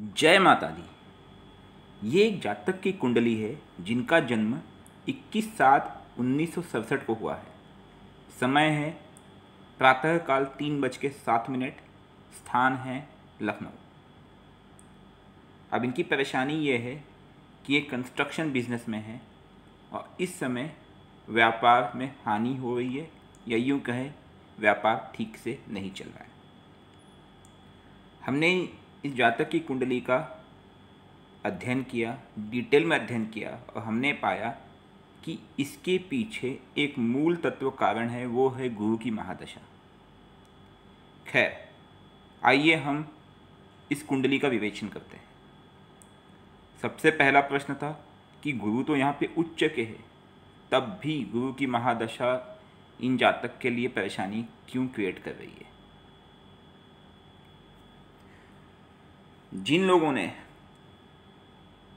जय माता दी ये एक जातक की कुंडली है जिनका जन्म 21 सात उन्नीस को हुआ है समय है प्रातःकाल तीन बज के सात मिनट स्थान है लखनऊ अब इनकी परेशानी ये है कि ये कंस्ट्रक्शन बिजनेस में है और इस समय व्यापार में हानि हो रही है या यूँ कहें व्यापार ठीक से नहीं चल रहा है हमने इस जातक की कुंडली का अध्ययन किया डिटेल में अध्ययन किया और हमने पाया कि इसके पीछे एक मूल तत्व कारण है वो है गुरु की महादशा खैर आइए हम इस कुंडली का विवेचन करते हैं सबसे पहला प्रश्न था कि गुरु तो यहाँ पे उच्च के है तब भी गुरु की महादशा इन जातक के लिए परेशानी क्यों क्रिएट कर रही है जिन लोगों ने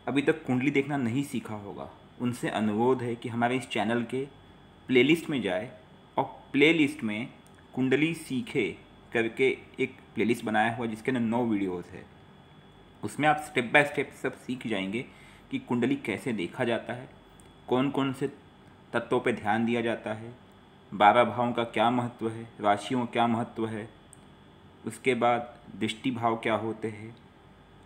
अभी तक कुंडली देखना नहीं सीखा होगा उनसे अनुरोध है कि हमारे इस चैनल के प्लेलिस्ट में जाए और प्लेलिस्ट में कुंडली सीखे करके एक प्लेलिस्ट बनाया हुआ जिसके अंदर नौ वीडियोस है उसमें आप स्टेप बाय स्टेप सब सीख जाएंगे कि कुंडली कैसे देखा जाता है कौन कौन से तत्वों पर ध्यान दिया जाता है बारह भावों का क्या महत्व है राशियों क्या महत्व है उसके बाद दृष्टि भाव क्या होते हैं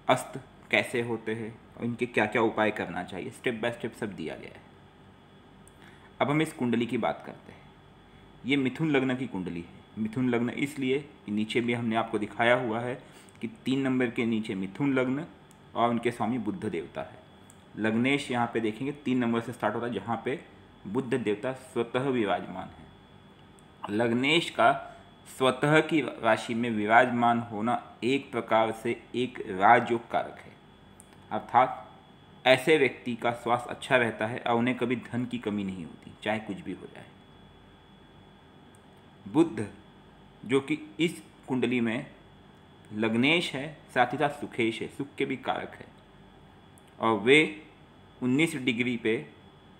अस्त कैसे होते हैं और इनके क्या क्या उपाय करना चाहिए स्टेप बाय स्टेप सब दिया गया है अब हम इस कुंडली की बात करते हैं ये मिथुन लग्न की कुंडली है मिथुन लग्न इसलिए कि नीचे भी हमने आपको दिखाया हुआ है कि तीन नंबर के नीचे मिथुन लग्न और उनके स्वामी बुद्ध देवता है लग्नेश यहाँ पे देखेंगे तीन नंबर से स्टार्ट होता है जहाँ पे बुद्ध देवता स्वतः विराजमान है लग्नेश का स्वतः की राशि में विराजमान होना एक प्रकार से एक राजयोग कारक है अर्थात ऐसे व्यक्ति का स्वास्थ्य अच्छा रहता है और उन्हें कभी धन की कमी नहीं होती चाहे कुछ भी हो जाए बुद्ध जो कि इस कुंडली में लग्नेश है साथ ही साथ सुखेश है सुख के भी कारक है और वे 19 डिग्री पे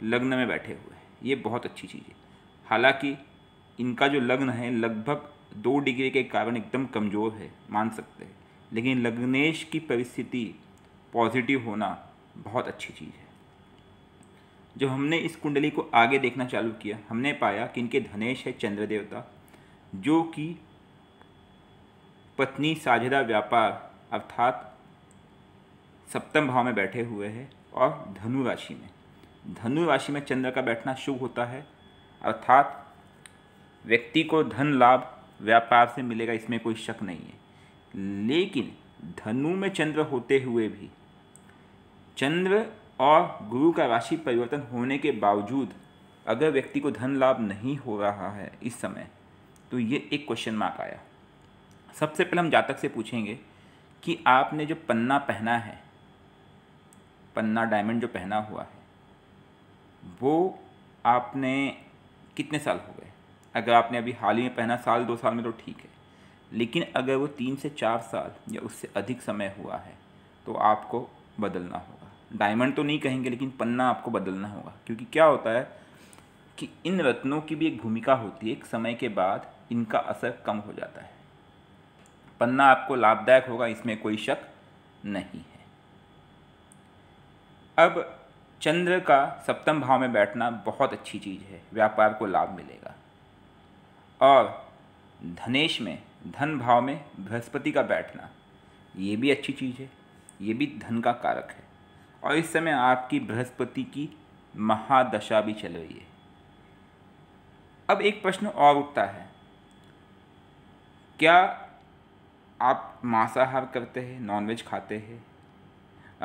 लग्न में बैठे हुए हैं ये बहुत अच्छी चीज़ है हालांकि इनका जो लग्न है लगभग दो डिग्री के कारण एकदम कमज़ोर है मान सकते हैं लेकिन लग्नेश की परिस्थिति पॉजिटिव होना बहुत अच्छी चीज़ है जब हमने इस कुंडली को आगे देखना चालू किया हमने पाया कि इनके धनेश है चंद्र देवता जो कि पत्नी साझेदा व्यापार अर्थात सप्तम भाव में बैठे हुए हैं और धनु राशि में धनु राशि में चंद्र का बैठना शुभ होता है अर्थात व्यक्ति को धन लाभ व्यापार से मिलेगा इसमें कोई शक नहीं है लेकिन धनु में चंद्र होते हुए भी चंद्र और गुरु का राशि परिवर्तन होने के बावजूद अगर व्यक्ति को धन लाभ नहीं हो रहा है इस समय तो ये एक क्वेश्चन मार्क आया सबसे पहले हम जातक से पूछेंगे कि आपने जो पन्ना पहना है पन्ना डायमंड जो पहना हुआ है वो आपने कितने साल हो गए अगर आपने अभी हाल ही में पहना साल दो साल में तो ठीक है लेकिन अगर वो तीन से चार साल या उससे अधिक समय हुआ है तो आपको बदलना होगा डायमंड तो नहीं कहेंगे लेकिन पन्ना आपको बदलना होगा क्योंकि क्या होता है कि इन रत्नों की भी एक भूमिका होती है एक समय के बाद इनका असर कम हो जाता है पन्ना आपको लाभदायक होगा इसमें कोई शक नहीं है अब चंद्र का सप्तम भाव में बैठना बहुत अच्छी चीज़ है व्यापार को लाभ मिलेगा और धनेश में धन भाव में बृहस्पति का बैठना ये भी अच्छी चीज़ है ये भी धन का कारक है और इस समय आपकी बृहस्पति की महादशा भी चल रही है अब एक प्रश्न और उठता है क्या आप मांसाहार करते हैं नॉनवेज खाते हैं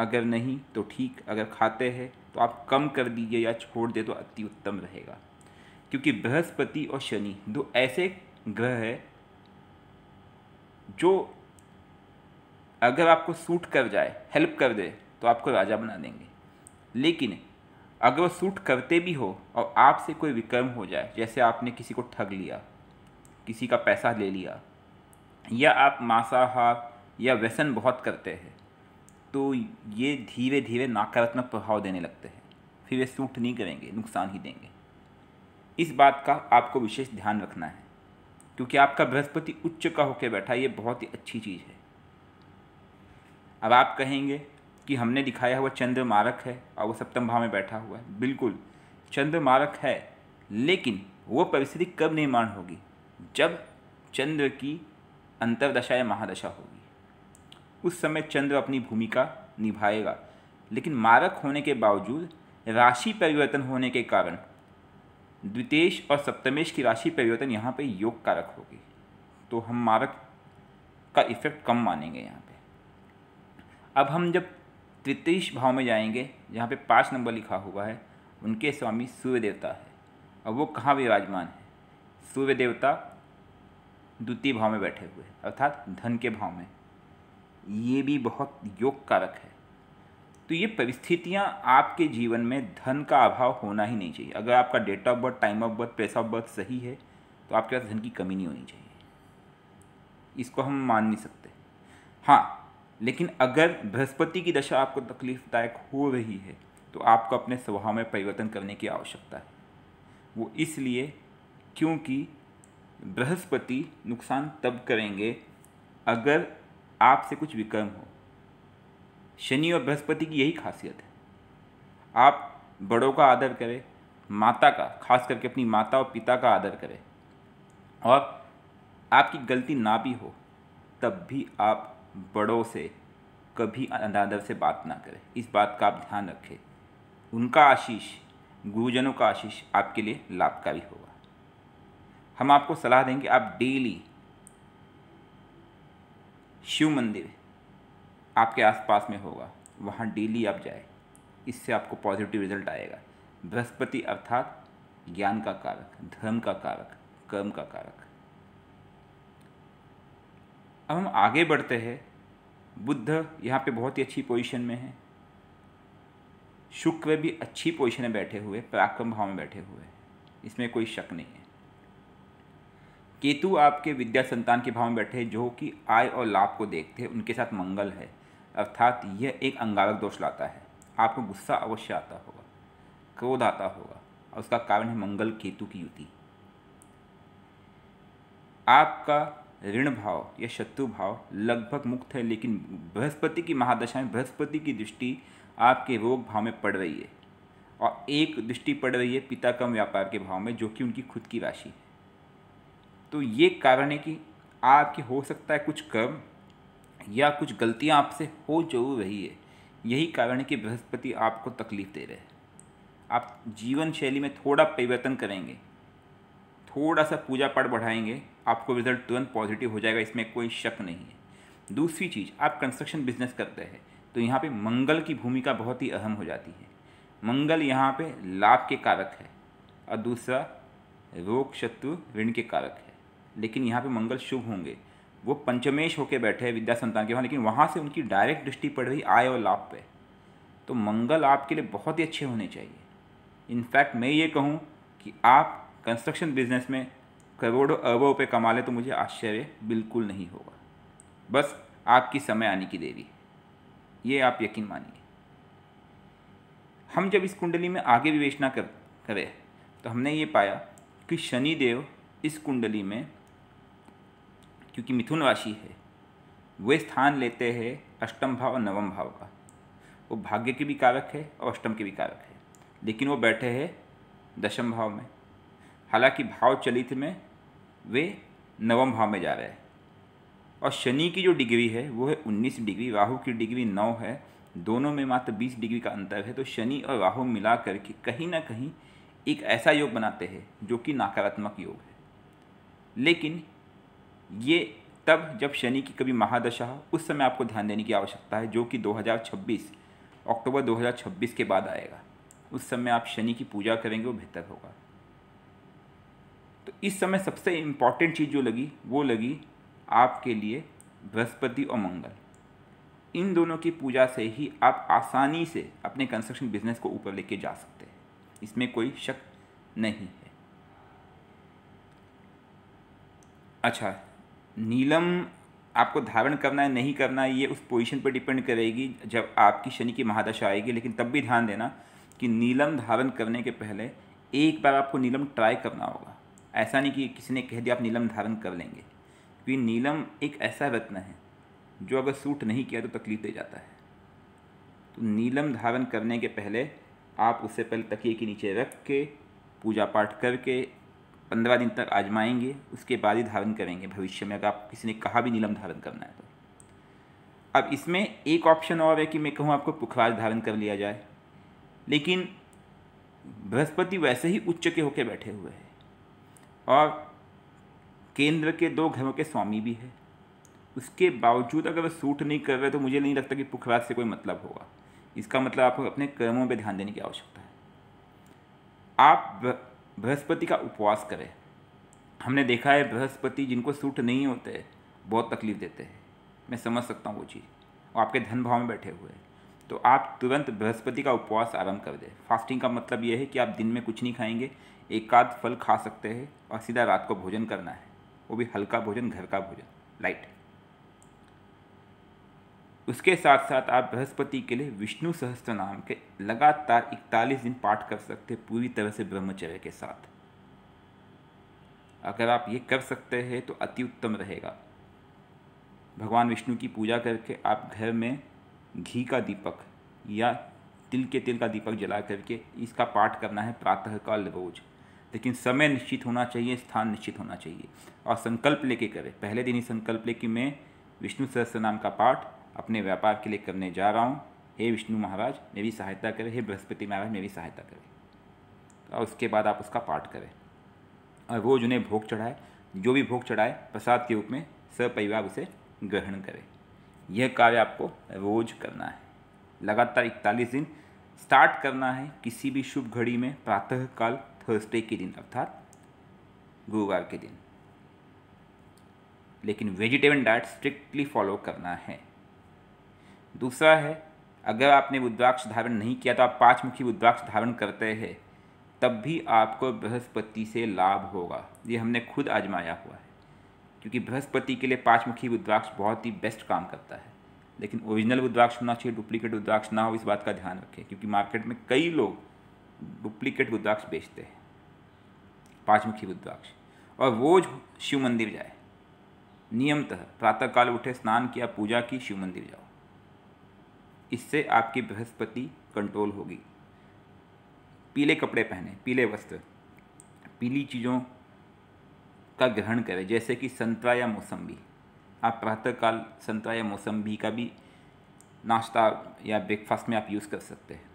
अगर नहीं तो ठीक अगर खाते हैं तो आप कम कर दीजिए या छोड़ दे तो अति उत्तम रहेगा क्योंकि बृहस्पति और शनि दो ऐसे ग्रह हैं जो अगर आपको सूट कर जाए हेल्प कर दे तो आपको राजा बना देंगे लेकिन अगर वो सूट करते भी हो और आपसे कोई विक्रम हो जाए जैसे आपने किसी को ठग लिया किसी का पैसा ले लिया या आप मांसाहार या व्यसन बहुत करते हैं तो ये धीरे धीरे नकारात्मक प्रभाव देने लगते हैं फिर वे सूट नहीं करेंगे नुकसान ही देंगे इस बात का आपको विशेष ध्यान रखना है क्योंकि आपका बृहस्पति उच्च का होकर बैठा ये बहुत ही अच्छी चीज़ है अब आप कहेंगे कि हमने दिखाया हुआ चंद्र मारक है और वो सप्तम भाव में बैठा हुआ है बिल्कुल चंद्र मारक है लेकिन वो परिस्थिति कब निर्माण होगी जब चंद्र की अंतरदशा या महादशा होगी उस समय चंद्र अपनी भूमिका निभाएगा लेकिन मारक होने के बावजूद राशि परिवर्तन होने के कारण द्वितीय और सप्तमेश की राशि परिवर्तन यहाँ पे योग कारक होगी तो हम मारक का इफेक्ट कम मानेंगे यहाँ पे अब हम जब तृतीय भाव में जाएंगे जहाँ पे पाँच नंबर लिखा हुआ है उनके स्वामी सूर्य देवता है और वो कहाँ विराजमान है सूर्य देवता द्वितीय भाव में बैठे हुए अर्थात धन के भाव में ये भी बहुत योग कारक है तो ये परिस्थितियाँ आपके जीवन में धन का अभाव होना ही नहीं चाहिए अगर आपका date of birth time of birth place of birth सही है तो आपके पास धन की कमी नहीं होनी चाहिए इसको हम मान नहीं सकते हाँ लेकिन अगर बृहस्पति की दशा आपको तकलीफदायक हो रही है तो आपको अपने स्वभाव में परिवर्तन करने की आवश्यकता है वो इसलिए क्योंकि बृहस्पति नुकसान तब करेंगे अगर आपसे कुछ विक्रम हो शनि और बृहस्पति की यही खासियत है आप बड़ों का आदर करें माता का खास करके अपनी माता और पिता का आदर करें और आपकी गलती ना भी हो तब भी आप बड़ों से कभी अनादर से बात ना करें इस बात का आप ध्यान रखें उनका आशीष गुरुजनों का आशीष आपके लिए लाभकारी होगा हम आपको सलाह देंगे आप डेली शिव मंदिर आपके आसपास में होगा वहाँ डेली आप जाए इससे आपको पॉजिटिव रिजल्ट आएगा बृहस्पति अर्थात ज्ञान का कारक धर्म का कारक कर्म का कारक अब हम आगे बढ़ते हैं बुद्ध यहाँ पे बहुत ही अच्छी पोजीशन में है शुक्र भी अच्छी पोजीशन में बैठे हुए पराक्रम भाव में बैठे हुए इसमें कोई शक नहीं है केतु आपके विद्या संतान के भाव में बैठे जो कि आय और लाभ को देखते हैं उनके साथ मंगल है अर्थात यह एक अंगारक दोष लाता है आपको गुस्सा अवश्य आता होगा क्रोध आता होगा और उसका कारण है मंगल केतु की युति आपका ऋण भाव या शत्रु भाव लगभग मुक्त है लेकिन बृहस्पति की महादशा में बृहस्पति की दृष्टि आपके रोग भाव में पड़ रही है और एक दृष्टि पड़ रही है पिता कम व्यापार के भाव में जो कि उनकी खुद की राशि है तो ये कारण है कि आपके हो सकता है कुछ कर्म या कुछ गलतियाँ आपसे हो जरूर रही है यही कारण है कि बृहस्पति आपको तकलीफ दे रहे हैं आप जीवन शैली में थोड़ा परिवर्तन करेंगे थोड़ा सा पूजा पाठ बढ़ाएंगे आपको रिजल्ट तुरंत पॉजिटिव हो जाएगा इसमें कोई शक नहीं है दूसरी चीज़ आप कंस्ट्रक्शन बिजनेस करते हैं तो यहाँ पे मंगल की भूमिका बहुत ही अहम हो जाती है मंगल यहाँ पे लाभ के कारक है और दूसरा रोग शत्रु ऋण के कारक है लेकिन यहाँ पे मंगल शुभ होंगे वो पंचमेश होकर बैठे हैं विद्या संतान के वहाँ लेकिन वहाँ से उनकी डायरेक्ट दृष्टि पड़ रही आय और लाभ पे तो मंगल आपके लिए बहुत ही अच्छे होने चाहिए इनफैक्ट मैं ये कहूँ कि आप कंस्ट्रक्शन बिजनेस में करोड़ों अरबों रुपये कमा लें तो मुझे आश्चर्य बिल्कुल नहीं होगा बस आपकी समय आने की देरी ये आप यकीन मानिए हम जब इस कुंडली में आगे विवेचना कर करें तो हमने ये पाया कि शनि देव इस कुंडली में क्योंकि मिथुन राशि है वे स्थान लेते हैं अष्टम भाव और नवम भाव का वो भाग्य के भी कारक है और अष्टम के भी कारक है लेकिन वो बैठे हैं दशम भाव में हालांकि भाव चलित में वे नवम भाव में जा रहे हैं और शनि की जो डिग्री है वो है उन्नीस डिग्री राहु की डिग्री नौ है दोनों में मात्र बीस डिग्री का अंतर है तो शनि और राहु मिला करके कहीं ना कहीं एक ऐसा योग बनाते हैं जो कि नकारात्मक योग है लेकिन ये तब जब शनि की कभी महादशा हो उस समय आपको ध्यान देने की आवश्यकता है जो कि 2026 अक्टूबर 2026 के बाद आएगा उस समय आप शनि की पूजा करेंगे वो बेहतर होगा तो इस समय सबसे इम्पॉर्टेंट चीज़ जो लगी वो लगी आपके लिए बृहस्पति और मंगल इन दोनों की पूजा से ही आप आसानी से अपने कंस्ट्रक्शन बिजनेस को ऊपर लेके जा सकते हैं इसमें कोई शक नहीं है अच्छा नीलम आपको धारण करना है नहीं करना है ये उस पोजीशन पर डिपेंड करेगी जब आपकी शनि की महादशा आएगी लेकिन तब भी ध्यान देना कि नीलम धारण करने के पहले एक बार आपको नीलम ट्राई करना होगा ऐसा नहीं कि किसी ने कह दिया आप नीलम धारण कर लेंगे क्योंकि नीलम एक ऐसा रत्न है जो अगर सूट नहीं किया तो तकलीफ दे जाता है तो नीलम धारण करने के पहले आप उससे पहले तकिए के नीचे रख के पूजा पाठ करके पंद्रह दिन तक आजमाएंगे उसके बाद ही धारण करेंगे भविष्य में अगर आप किसी ने कहा भी नीलम धारण करना है तो अब इसमें एक ऑप्शन और है कि मैं कहूँ आपको पुखराज धारण कर लिया जाए लेकिन बृहस्पति वैसे ही उच्च के होकर बैठे हुए हैं और केंद्र के दो घरों के स्वामी भी है उसके बावजूद अगर वह सूट नहीं कर रहे तो मुझे नहीं लगता कि पुखराज से कोई मतलब होगा इसका मतलब आपको अपने कर्मों पर ध्यान देने की आवश्यकता है आप बृहस्पति का उपवास करें हमने देखा है बृहस्पति जिनको सूट नहीं होते बहुत तकलीफ देते हैं मैं समझ सकता हूँ वो चीज़ और आपके धन भाव में बैठे हुए हैं तो आप तुरंत बृहस्पति का उपवास आरंभ कर दें फास्टिंग का मतलब यह है कि आप दिन में कुछ नहीं खाएंगे एकाध फल खा सकते हैं और सीधा रात को भोजन करना है वो भी हल्का भोजन घर का भोजन लाइट उसके साथ साथ आप बृहस्पति के लिए विष्णु सहस्त्र नाम के लगातार इकतालीस दिन पाठ कर सकते हैं पूरी तरह से ब्रह्मचर्य के साथ अगर आप ये कर सकते हैं तो अति उत्तम रहेगा भगवान विष्णु की पूजा करके आप घर में घी का दीपक या तिल के तिल का दीपक जला करके इसका पाठ करना है प्रातःकाल रोज लेकिन समय निश्चित होना चाहिए स्थान निश्चित होना चाहिए और संकल्प लेके करें पहले दिन ही संकल्प ले कि मैं विष्णु सहस्त्र नाम का पाठ अपने व्यापार के लिए करने जा रहा हूँ हे विष्णु महाराज मेरी सहायता करें हे बृहस्पति महाराज मेरी सहायता करें और तो उसके बाद आप उसका पाठ करें और रोज उन्हें भोग चढ़ाए जो भी भोग चढ़ाए प्रसाद के रूप में सपरिवार उसे ग्रहण करें यह कार्य आपको रोज करना है लगातार इकतालीस दिन स्टार्ट करना है किसी भी शुभ घड़ी में प्रातःकाल थर्सडे के दिन अर्थात गुरुवार के दिन लेकिन वेजिटेबल डाइट स्ट्रिक्टली फॉलो करना है दूसरा है अगर आपने बुद्धाक्ष धारण नहीं किया तो आप पाँच मुखी बुद्धाक्ष धारण करते हैं तब भी आपको बृहस्पति से लाभ होगा ये हमने खुद आजमाया हुआ है क्योंकि बृहस्पति के लिए पाँच मुखी बुद्धाक्ष बहुत ही बेस्ट काम करता है लेकिन ओरिजिनल बुद्धाक्ष होना चाहिए डुप्लीकेट बुद्धाक्ष ना हो इस बात का ध्यान रखें क्योंकि मार्केट में कई लोग डुप्लीकेट बुद्धाक्ष बेचते हैं पाँचमुखी रुद्राक्ष बुद्धाक्ष और रोज शिव मंदिर जाए नियमतः प्रातःकाल उठे स्नान किया पूजा की शिव मंदिर जाओ इससे आपकी बृहस्पति कंट्रोल होगी पीले कपड़े पहने पीले वस्त्र पीली चीज़ों का ग्रहण करें जैसे कि संतरा या मौसम्बी आप प्रातःकाल संतरा या मौसम्बी का भी नाश्ता या ब्रेकफास्ट में आप यूज़ कर सकते हैं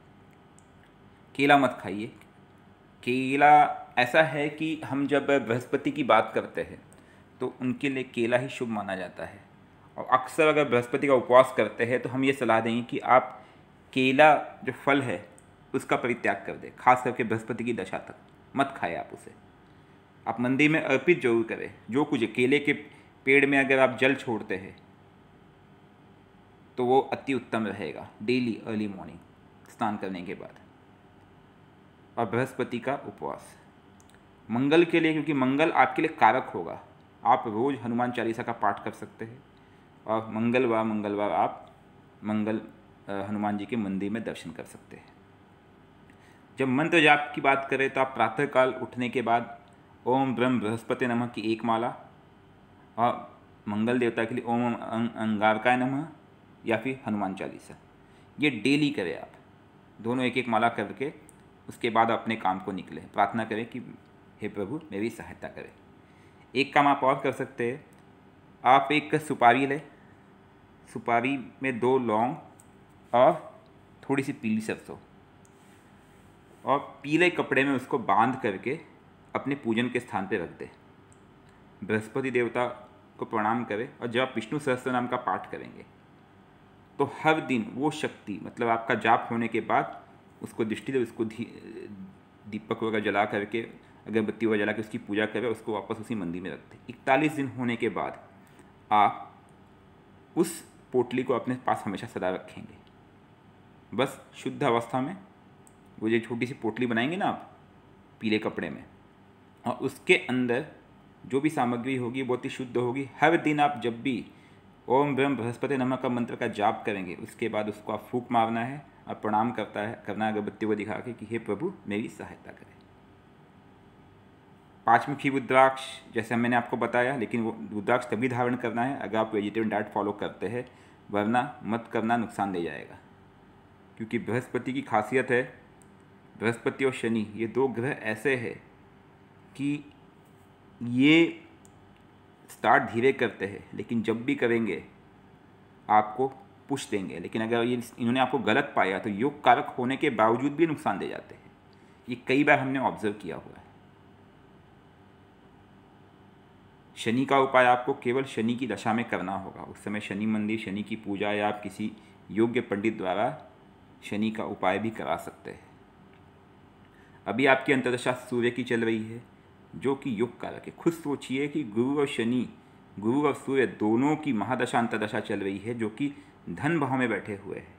केला मत खाइए केला ऐसा है कि हम जब बृहस्पति की बात करते हैं तो उनके लिए केला ही शुभ माना जाता है और अक्सर अगर बृहस्पति का उपवास करते हैं तो हम ये सलाह देंगे कि आप केला जो फल है उसका परित्याग कर दें खास करके बृहस्पति की दशा तक मत खाए आप उसे आप मंदिर में अर्पित जरूर करें जो कुछ केले के पेड़ में अगर आप जल छोड़ते हैं तो वो अति उत्तम रहेगा डेली अर्ली मॉर्निंग स्नान करने के बाद और बृहस्पति का उपवास मंगल के लिए क्योंकि मंगल आपके लिए कारक होगा आप रोज़ हनुमान चालीसा का पाठ कर सकते हैं और मंगलवार मंगलवार आप मंगल हनुमान जी के मंदिर में दर्शन कर सकते हैं जब मंत्र जाप की बात करें तो आप प्रातःकाल उठने के बाद ओम ब्रह्म बृहस्पति नमः की एक माला और मंगल देवता के लिए ओम अंग अंगारकाय नमः या फिर हनुमान चालीसा ये डेली करें आप दोनों एक एक माला करके उसके बाद अपने काम को निकले प्रार्थना करें कि हे प्रभु मेरी सहायता करें एक काम आप और कर सकते हैं आप एक सुपारी लें सुपारी में दो लौंग और थोड़ी सी पीली सरसों और पीले कपड़े में उसको बांध करके अपने पूजन के स्थान पर रख दे बृहस्पति देवता को प्रणाम करें और जब आप विष्णु सहस्त्र नाम का पाठ करेंगे तो हर दिन वो शक्ति मतलब आपका जाप होने के बाद उसको दृष्टि दे उसको दीपक वगैरह जला करके अगरबत्ती वगैरह जला के उसकी पूजा करें उसको वापस उसी मंदिर में रख दें इकतालीस दिन होने के बाद आप उस पोटली को अपने पास हमेशा सदा रखेंगे बस शुद्ध अवस्था में वो जो छोटी सी पोटली बनाएंगे ना आप पीले कपड़े में और उसके अंदर जो भी सामग्री होगी बहुत ही शुद्ध होगी हर दिन आप जब भी ओम ब्रह्म बृहस्पति नमक का मंत्र का जाप करेंगे उसके बाद उसको आप फूक मारना है और प्रणाम करता है करना अगरबत्ती को दिखा के कि हे प्रभु मेरी सहायता करें पाँचमुखी रुद्राक्ष जैसे मैंने आपको बताया लेकिन वो रुद्राक्ष तभी धारण करना है अगर आप वेजिटेबल डाइट फॉलो करते हैं वरना मत करना नुकसान ले जाएगा क्योंकि बृहस्पति की खासियत है बृहस्पति और शनि ये दो ग्रह ऐसे हैं कि ये स्टार्ट धीरे करते हैं लेकिन जब भी करेंगे आपको पुश देंगे लेकिन अगर ये इन्होंने आपको गलत पाया तो योग कारक होने के बावजूद भी नुकसान दे जाते हैं ये कई बार हमने ऑब्जर्व किया हुआ है शनि का उपाय आपको केवल शनि की दशा में करना होगा उस समय शनि मंदिर शनि की पूजा या आप किसी योग्य पंडित द्वारा शनि का उपाय भी करा सकते हैं अभी आपकी अंतर्दशा सूर्य की चल रही है जो कि योग कारक है खुद सोचिए कि गुरु और शनि गुरु और सूर्य दोनों की महादशा अंतर्दशा चल रही है जो कि धन भाव में बैठे हुए हैं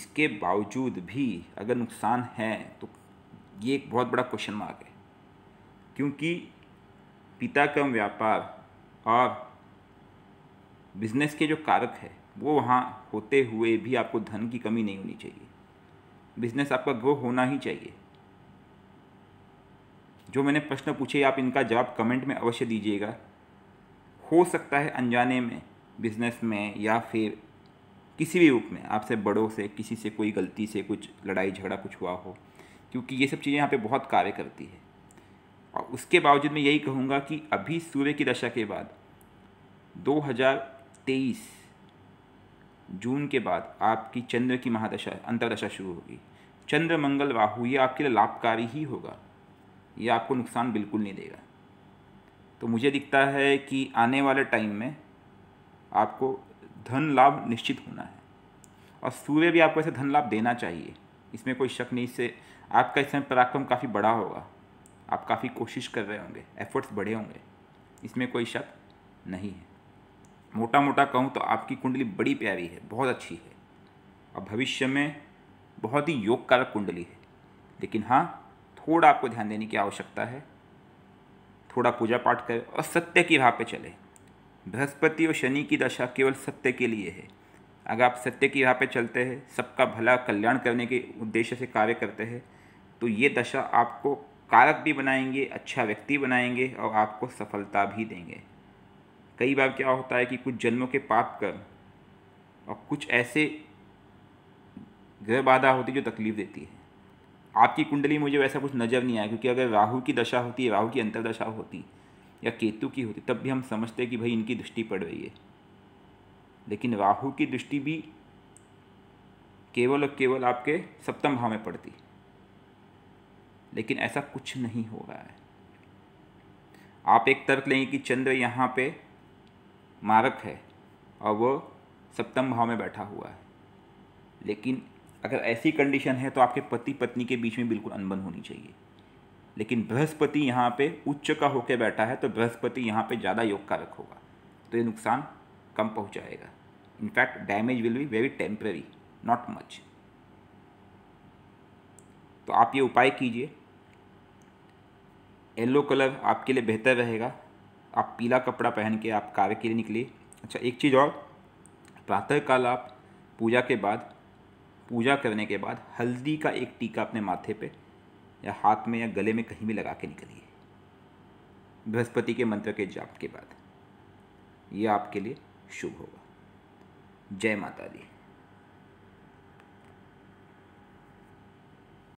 इसके बावजूद भी अगर नुकसान है तो ये एक बहुत बड़ा क्वेश्चन मार्क है क्योंकि पिता का व्यापार और बिजनेस के जो कारक है वो वहाँ होते हुए भी आपको धन की कमी नहीं होनी चाहिए बिजनेस आपका ग्रो होना ही चाहिए जो मैंने प्रश्न पूछे आप इनका जवाब कमेंट में अवश्य दीजिएगा हो सकता है अनजाने में बिजनेस में या फिर किसी भी रूप में आपसे बड़ों से किसी से कोई गलती से कुछ लड़ाई झगड़ा कुछ हुआ हो क्योंकि ये सब चीज़ें यहाँ पे बहुत कार्य करती है और उसके बावजूद मैं यही कहूँगा कि अभी सूर्य की दशा के बाद 2023 जून के बाद आपकी चंद्र की महादशा अंतरदशा शुरू होगी चंद्र मंगल राहु ये आपके लिए लाभकारी ही होगा ये आपको नुकसान बिल्कुल नहीं देगा तो मुझे दिखता है कि आने वाले टाइम में आपको धन लाभ निश्चित होना है और सूर्य भी आपको ऐसे धन लाभ देना चाहिए इसमें कोई शक नहीं इससे आपका इस समय पराक्रम काफ़ी बड़ा होगा आप काफ़ी कोशिश कर रहे होंगे एफर्ट्स बढ़े होंगे इसमें कोई शक नहीं है मोटा मोटा कहूँ तो आपकी कुंडली बड़ी प्यारी है बहुत अच्छी है और भविष्य में बहुत ही योग कारक कुंडली है लेकिन हाँ थोड़ा आपको ध्यान देने की आवश्यकता है थोड़ा पूजा पाठ करें और सत्य की राह पे चले बृहस्पति और शनि की दशा केवल सत्य के लिए है अगर आप सत्य की राह पे चलते हैं सबका भला कल्याण करने के उद्देश्य से कार्य करते हैं तो ये दशा आपको कारक भी बनाएंगे अच्छा व्यक्ति बनाएंगे और आपको सफलता भी देंगे कई बार क्या होता है कि कुछ जन्मों के पाप कर और कुछ ऐसे ग्रह बाधा होती जो तकलीफ देती है आपकी कुंडली मुझे वैसा कुछ नज़र नहीं आया क्योंकि अगर राहु की दशा होती है राहु की अंतरदशा होती या केतु की होती तब भी हम समझते कि भाई इनकी दृष्टि पड़ रही है लेकिन राहु की दृष्टि भी केवल और केवल आपके सप्तम भाव में पड़ती लेकिन ऐसा कुछ नहीं हो रहा है आप एक तर्क लेंगे कि चंद्र यहाँ पे मारक है और वो सप्तम भाव में बैठा हुआ है लेकिन अगर ऐसी कंडीशन है तो आपके पति पत्नी के बीच में बिल्कुल अनबन होनी चाहिए लेकिन बृहस्पति यहाँ पे उच्च का होकर बैठा है तो बृहस्पति यहाँ पे ज़्यादा योग कारक होगा तो ये नुकसान कम पहुँचाएगा in fact damage will be very temporary not much तो आप ये उपाय कीजिए येलो कलर आपके लिए बेहतर रहेगा आप पीला कपड़ा पहन के आप कार्य के लिए निकलिए अच्छा एक चीज़ और प्रातःकाल आप पूजा के बाद पूजा करने के बाद हल्दी का एक टीका अपने माथे पे या हाथ में या गले में कहीं भी लगा के निकलिए बृहस्पति के मंत्र के जाप के बाद ये आपके लिए शुभ होगा जय माता दी